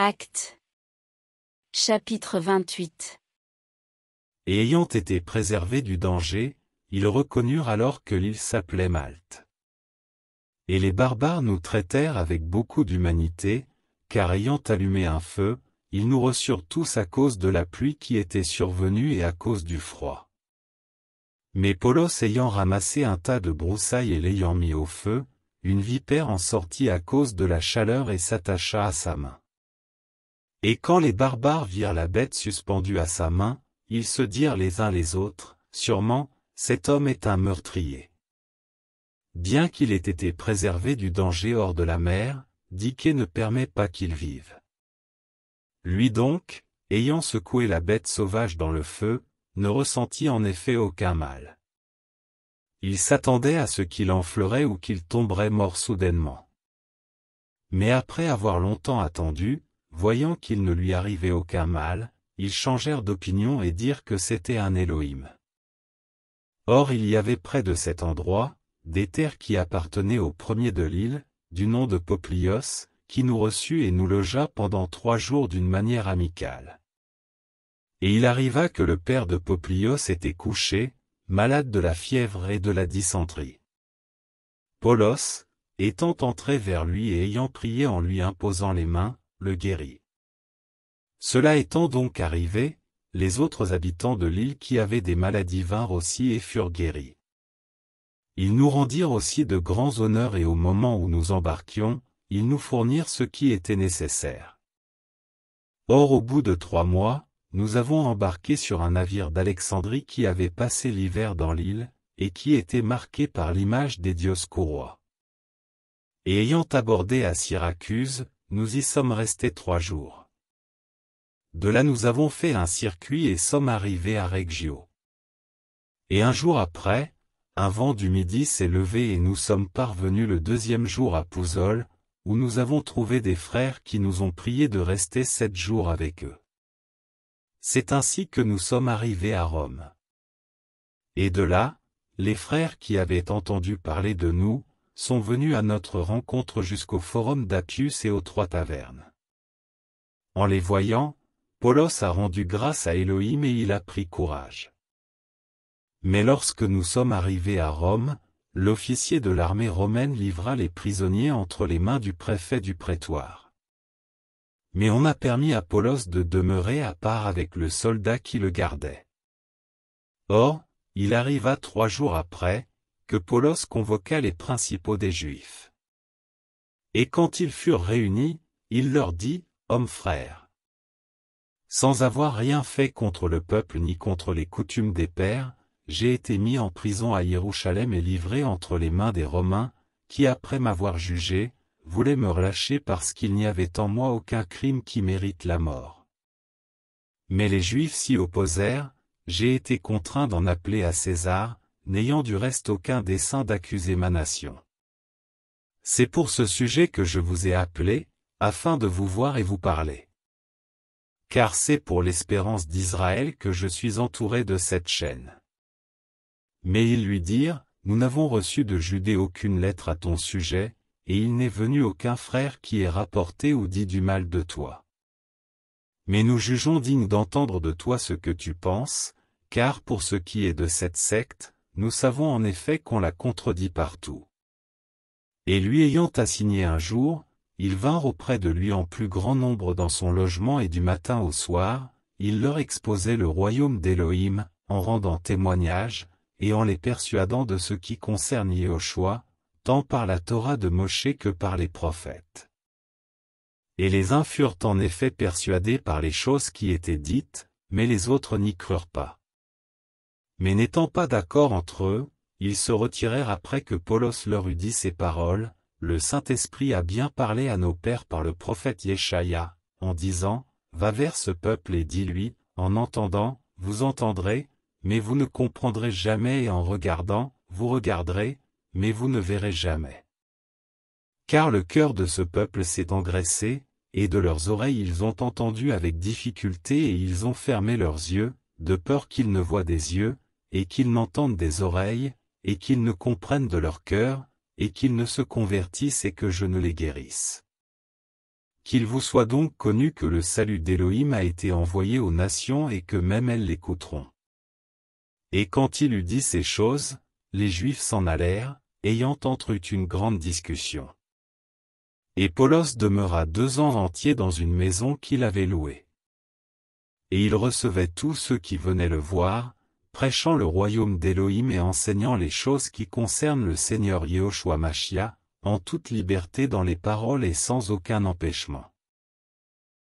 Acte. Chapitre 28. Et ayant été préservés du danger, ils reconnurent alors que l'île s'appelait Malte. Et les barbares nous traitèrent avec beaucoup d'humanité, car ayant allumé un feu, ils nous reçurent tous à cause de la pluie qui était survenue et à cause du froid. Mais Polos ayant ramassé un tas de broussailles et l'ayant mis au feu, une vipère en sortit à cause de la chaleur et s'attacha à sa main. Et quand les barbares virent la bête suspendue à sa main, ils se dirent les uns les autres, Sûrement, cet homme est un meurtrier. Bien qu'il ait été préservé du danger hors de la mer, Dike ne permet pas qu'il vive. Lui donc, ayant secoué la bête sauvage dans le feu, ne ressentit en effet aucun mal. Il s'attendait à ce qu'il enfleurait ou qu'il tomberait mort soudainement. Mais après avoir longtemps attendu, voyant qu'il ne lui arrivait aucun mal, ils changèrent d'opinion et dirent que c'était un Elohim. Or il y avait près de cet endroit, des terres qui appartenaient au premier de l'île, du nom de Poplios, qui nous reçut et nous logea pendant trois jours d'une manière amicale. Et il arriva que le père de Poplios était couché, malade de la fièvre et de la dysenterie. Polos, étant entré vers lui et ayant prié en lui imposant les mains, le guérit. Cela étant donc arrivé, les autres habitants de l'île qui avaient des maladies vinrent aussi et furent guéris. Ils nous rendirent aussi de grands honneurs et au moment où nous embarquions, ils nous fournirent ce qui était nécessaire. Or au bout de trois mois, nous avons embarqué sur un navire d'Alexandrie qui avait passé l'hiver dans l'île, et qui était marqué par l'image des Dioscurois. Et ayant abordé à Syracuse, nous y sommes restés trois jours. De là nous avons fait un circuit et sommes arrivés à Reggio. Et un jour après, un vent du midi s'est levé et nous sommes parvenus le deuxième jour à Pouzol, où nous avons trouvé des frères qui nous ont prié de rester sept jours avec eux. C'est ainsi que nous sommes arrivés à Rome. Et de là, les frères qui avaient entendu parler de nous, sont venus à notre rencontre jusqu'au forum d'Apius et aux trois tavernes. En les voyant, Polos a rendu grâce à Elohim et il a pris courage. Mais lorsque nous sommes arrivés à Rome, l'officier de l'armée romaine livra les prisonniers entre les mains du préfet du prétoire. Mais on a permis à Polos de demeurer à part avec le soldat qui le gardait. Or, il arriva trois jours après, que Paulos convoqua les principaux des Juifs. Et quand ils furent réunis, il leur dit, Hommes frères, sans avoir rien fait contre le peuple ni contre les coutumes des pères, j'ai été mis en prison à Jérusalem et livré entre les mains des Romains, qui après m'avoir jugé, voulaient me relâcher parce qu'il n'y avait en moi aucun crime qui mérite la mort. Mais les Juifs s'y opposèrent, j'ai été contraint d'en appeler à César, n'ayant du reste aucun dessein d'accuser ma nation. C'est pour ce sujet que je vous ai appelé, afin de vous voir et vous parler. Car c'est pour l'espérance d'Israël que je suis entouré de cette chaîne. Mais ils lui dirent, Nous n'avons reçu de Judée aucune lettre à ton sujet, et il n'est venu aucun frère qui ait rapporté ou dit du mal de toi. Mais nous jugeons digne d'entendre de toi ce que tu penses, car pour ce qui est de cette secte, nous savons en effet qu'on la contredit partout. Et lui ayant assigné un jour, ils vinrent auprès de lui en plus grand nombre dans son logement et du matin au soir, il leur exposait le royaume d'Élohim, en rendant témoignage, et en les persuadant de ce qui concerne Yehoshua, tant par la Torah de Moshe que par les prophètes. Et les uns furent en effet persuadés par les choses qui étaient dites, mais les autres n'y crurent pas. Mais n'étant pas d'accord entre eux, ils se retirèrent après que Paulos leur eut dit ces paroles, le Saint-Esprit a bien parlé à nos pères par le prophète Yeshaya, en disant, Va vers ce peuple et dis-lui, en entendant, vous entendrez, mais vous ne comprendrez jamais et en regardant, vous regarderez, mais vous ne verrez jamais. Car le cœur de ce peuple s'est engraissé, et de leurs oreilles ils ont entendu avec difficulté et ils ont fermé leurs yeux, de peur qu'ils ne voient des yeux, et qu'ils n'entendent des oreilles, et qu'ils ne comprennent de leur cœur, et qu'ils ne se convertissent et que je ne les guérisse. Qu'il vous soit donc connu que le salut d'Élohim a été envoyé aux nations et que même elles l'écouteront. Et quand il eut dit ces choses, les Juifs s'en allèrent, ayant entre eux une grande discussion. Et Paulos demeura deux ans entiers dans une maison qu'il avait louée. Et il recevait tous ceux qui venaient le voir, prêchant le royaume d'Élohim et enseignant les choses qui concernent le Seigneur Yehoshua Mashiach, en toute liberté dans les paroles et sans aucun empêchement.